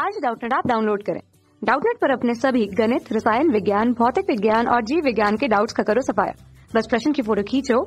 आज डाउटनेट आप डाउनलोड करें डाउटनेट पर अपने सभी गणित रसायन विज्ञान भौतिक विज्ञान और जीव विज्ञान के डाउट्स का करो सफाया बस प्रश्न की फोटो खींचो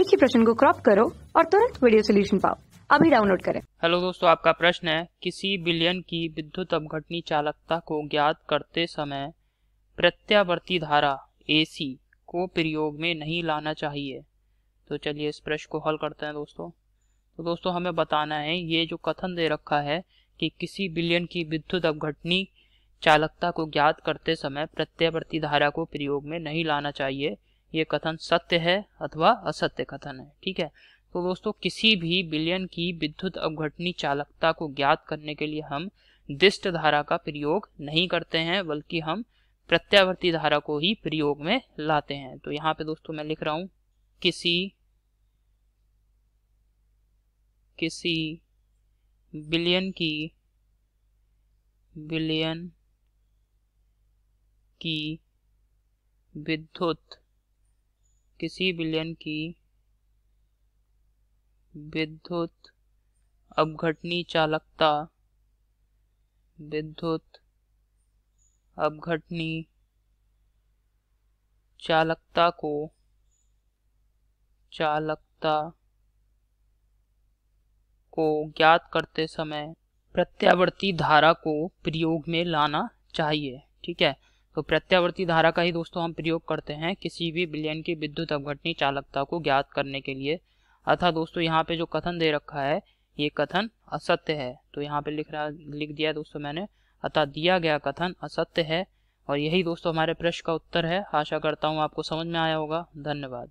एक ही प्रश्न को क्रॉप करो और तुरंत वीडियो सोल्यूशन पाओ अभी डाउनलोड करें हेलो दोस्तों आपका प्रश्न है किसी बिलियन की विद्युत अवघटनी चालकता को ज्ञात करते समय प्रत्यावर्ती धारा ए को प्रयोग में नहीं लाना चाहिए तो चलिए इस प्रश्न को हल करते हैं दोस्तों तो दोस्तों हमें बताना है ये जो कथन दे रखा है कि किसी बिलियन की विद्युत अवघटनी चालकता को ज्ञात करते समय प्रत्यावर्ती धारा को प्रयोग में नहीं लाना चाहिए ये कथन सत्य है अथवा असत्य कथन है ठीक है तो दोस्तों किसी भी बिलियन की विद्युत अवघटनी चालकता को ज्ञात करने के लिए हम दिष्ट धारा का प्रयोग नहीं करते हैं बल्कि हम प्रत्यावर्ती धारा को ही प्रयोग में लाते हैं तो यहाँ पे दोस्तों मैं लिख रहा हूं किसी किसी बिलियन की बिलियन की विद्युत किसी बिलियन की विद्युत अपघटनी चालकता विद्युत अपघटनी चालकता को चालकता को ज्ञात करते समय प्रत्यावर्ती धारा को प्रयोग में लाना चाहिए ठीक है तो प्रत्यावर्ती धारा का ही दोस्तों हम प्रयोग करते हैं किसी भी बिलियन की विद्युत अवघटनी चालकता को ज्ञात करने के लिए अर्थात दोस्तों यहाँ पे जो कथन दे रखा है ये कथन असत्य है तो यहाँ पे लिख रहा लिख दिया दोस्तों मैंने अतः दिया गया कथन असत्य है और यही दोस्तों हमारे प्रश्न का उत्तर है आशा करता हूँ आपको समझ में आया होगा धन्यवाद